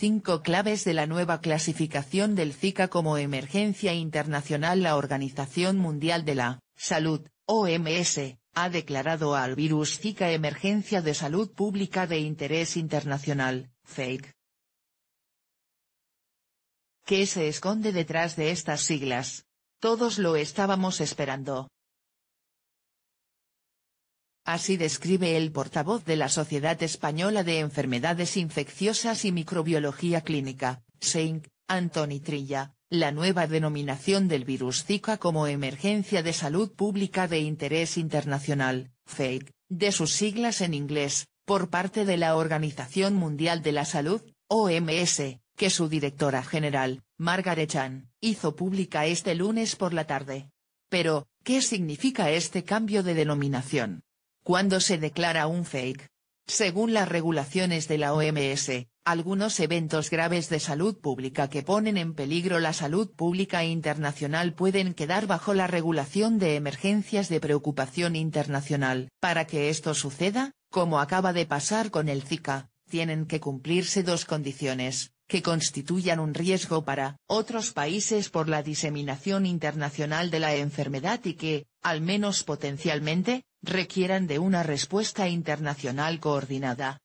Cinco claves de la nueva clasificación del Zika como emergencia internacional La Organización Mundial de la Salud, OMS, ha declarado al virus Zika emergencia de salud pública de interés internacional, FAKE. ¿Qué se esconde detrás de estas siglas? Todos lo estábamos esperando. Así describe el portavoz de la Sociedad Española de Enfermedades Infecciosas y Microbiología Clínica, SEINC, Antoni Trilla, la nueva denominación del virus Zika como Emergencia de Salud Pública de Interés Internacional, FAIC, e de sus siglas en inglés, por parte de la Organización Mundial de la Salud, OMS, que su directora general, Margaret Chan, hizo pública este lunes por la tarde. Pero, ¿qué significa este cambio de denominación? cuando se declara un fake. Según las regulaciones de la OMS, algunos eventos graves de salud pública que ponen en peligro la salud pública internacional pueden quedar bajo la regulación de emergencias de preocupación internacional. Para que esto suceda, como acaba de pasar con el Zika, tienen que cumplirse dos condiciones, que constituyan un riesgo para otros países por la diseminación internacional de la enfermedad y que, al menos potencialmente, requieran de una respuesta internacional coordinada.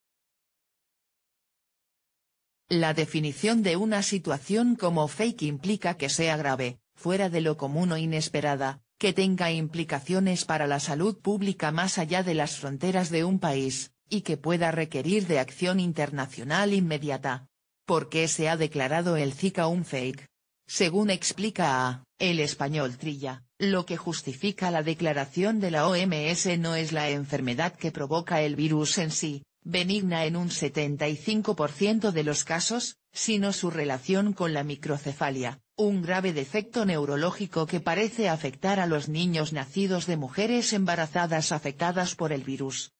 La definición de una situación como fake implica que sea grave, fuera de lo común o inesperada, que tenga implicaciones para la salud pública más allá de las fronteras de un país, y que pueda requerir de acción internacional inmediata. ¿Por qué se ha declarado el Zika un fake? Según explica A, el español Trilla, lo que justifica la declaración de la OMS no es la enfermedad que provoca el virus en sí, benigna en un 75% de los casos, sino su relación con la microcefalia, un grave defecto neurológico que parece afectar a los niños nacidos de mujeres embarazadas afectadas por el virus.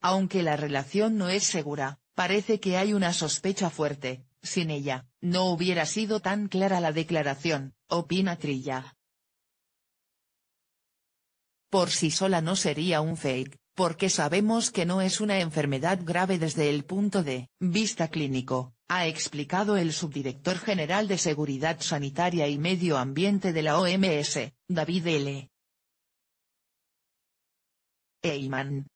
Aunque la relación no es segura, parece que hay una sospecha fuerte, sin ella, no hubiera sido tan clara la declaración, opina Trilla. Por sí sola no sería un fake, porque sabemos que no es una enfermedad grave desde el punto de vista clínico, ha explicado el subdirector general de Seguridad Sanitaria y Medio Ambiente de la OMS, David L. Eyman.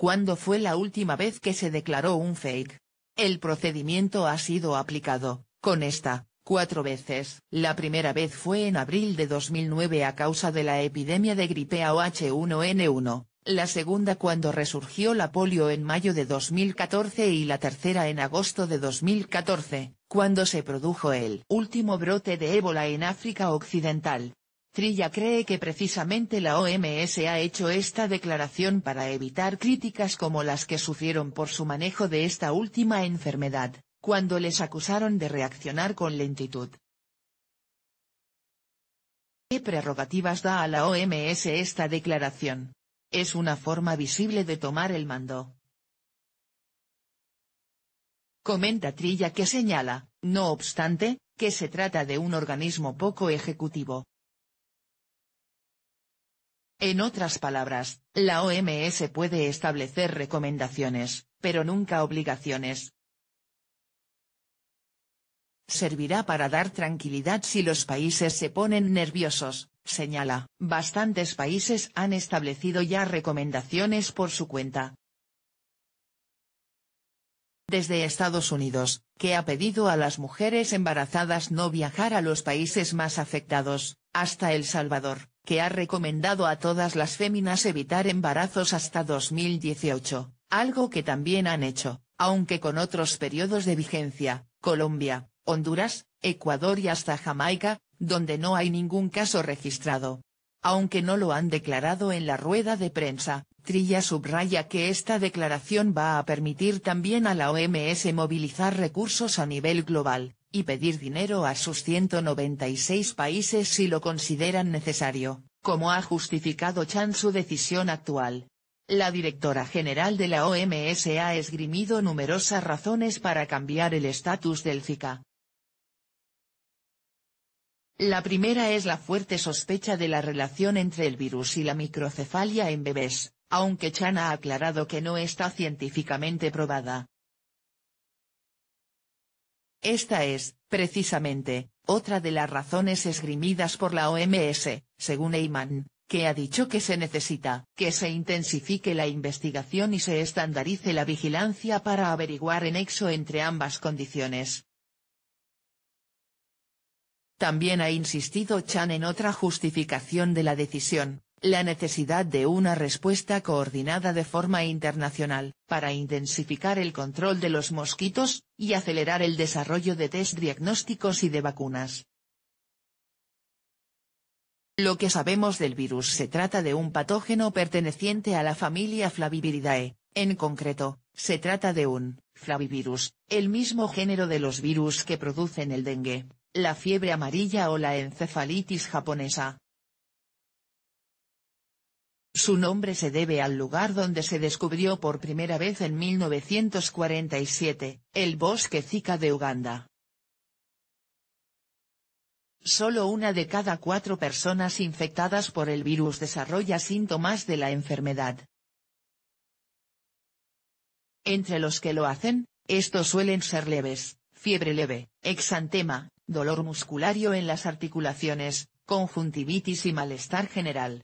¿Cuándo fue la última vez que se declaró un fake? El procedimiento ha sido aplicado, con esta, cuatro veces. La primera vez fue en abril de 2009 a causa de la epidemia de gripe h 1 n 1 la segunda cuando resurgió la polio en mayo de 2014 y la tercera en agosto de 2014, cuando se produjo el último brote de ébola en África Occidental. Trilla cree que precisamente la OMS ha hecho esta declaración para evitar críticas como las que sufrieron por su manejo de esta última enfermedad, cuando les acusaron de reaccionar con lentitud. ¿Qué prerrogativas da a la OMS esta declaración? Es una forma visible de tomar el mando. Comenta Trilla que señala, no obstante, que se trata de un organismo poco ejecutivo, en otras palabras, la OMS puede establecer recomendaciones, pero nunca obligaciones. Servirá para dar tranquilidad si los países se ponen nerviosos, señala. Bastantes países han establecido ya recomendaciones por su cuenta. Desde Estados Unidos, que ha pedido a las mujeres embarazadas no viajar a los países más afectados, hasta El Salvador, que ha recomendado a todas las féminas evitar embarazos hasta 2018, algo que también han hecho, aunque con otros periodos de vigencia, Colombia, Honduras, Ecuador y hasta Jamaica, donde no hay ningún caso registrado. Aunque no lo han declarado en la rueda de prensa, Trilla subraya que esta declaración va a permitir también a la OMS movilizar recursos a nivel global, y pedir dinero a sus 196 países si lo consideran necesario, como ha justificado Chan su decisión actual. La directora general de la OMS ha esgrimido numerosas razones para cambiar el estatus del Zika. La primera es la fuerte sospecha de la relación entre el virus y la microcefalia en bebés, aunque Chan ha aclarado que no está científicamente probada, esta es, precisamente, otra de las razones esgrimidas por la OMS, según Eyman, que ha dicho que se necesita que se intensifique la investigación y se estandarice la vigilancia para averiguar el nexo entre ambas condiciones. También ha insistido Chan en otra justificación de la decisión, la necesidad de una respuesta coordinada de forma internacional, para intensificar el control de los mosquitos, y acelerar el desarrollo de test diagnósticos y de vacunas. Lo que sabemos del virus se trata de un patógeno perteneciente a la familia Flaviviridae, en concreto, se trata de un flavivirus, el mismo género de los virus que producen el dengue, la fiebre amarilla o la encefalitis japonesa. Su nombre se debe al lugar donde se descubrió por primera vez en 1947, el bosque Zika de Uganda. Solo una de cada cuatro personas infectadas por el virus desarrolla síntomas de la enfermedad. Entre los que lo hacen, estos suelen ser leves, fiebre leve, exantema, dolor musculario en las articulaciones, conjuntivitis y malestar general.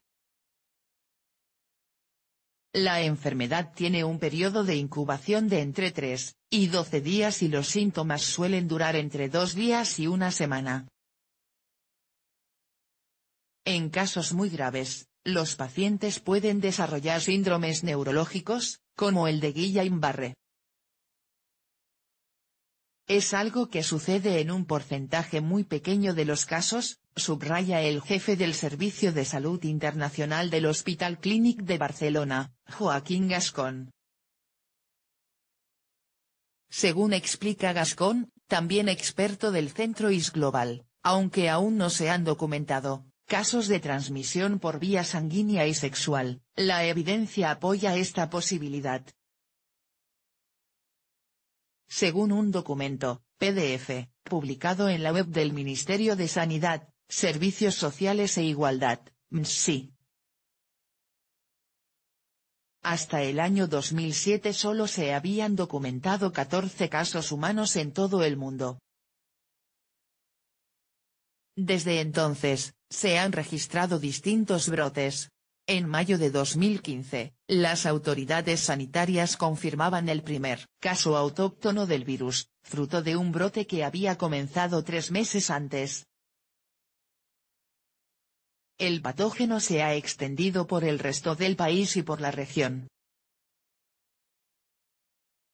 La enfermedad tiene un periodo de incubación de entre 3 y 12 días y los síntomas suelen durar entre 2 días y una semana. En casos muy graves, los pacientes pueden desarrollar síndromes neurológicos, como el de Guillain-Barré. Es algo que sucede en un porcentaje muy pequeño de los casos, subraya el jefe del Servicio de Salud Internacional del Hospital Clínic de Barcelona, Joaquín Gascón. Según explica Gascón, también experto del Centro IS Global, aunque aún no se han documentado, casos de transmisión por vía sanguínea y sexual, la evidencia apoya esta posibilidad. Según un documento, PDF, publicado en la web del Ministerio de Sanidad, Servicios Sociales e Igualdad, MSI. Hasta el año 2007 solo se habían documentado 14 casos humanos en todo el mundo. Desde entonces, se han registrado distintos brotes, en mayo de 2015, las autoridades sanitarias confirmaban el primer caso autóctono del virus, fruto de un brote que había comenzado tres meses antes. El patógeno se ha extendido por el resto del país y por la región.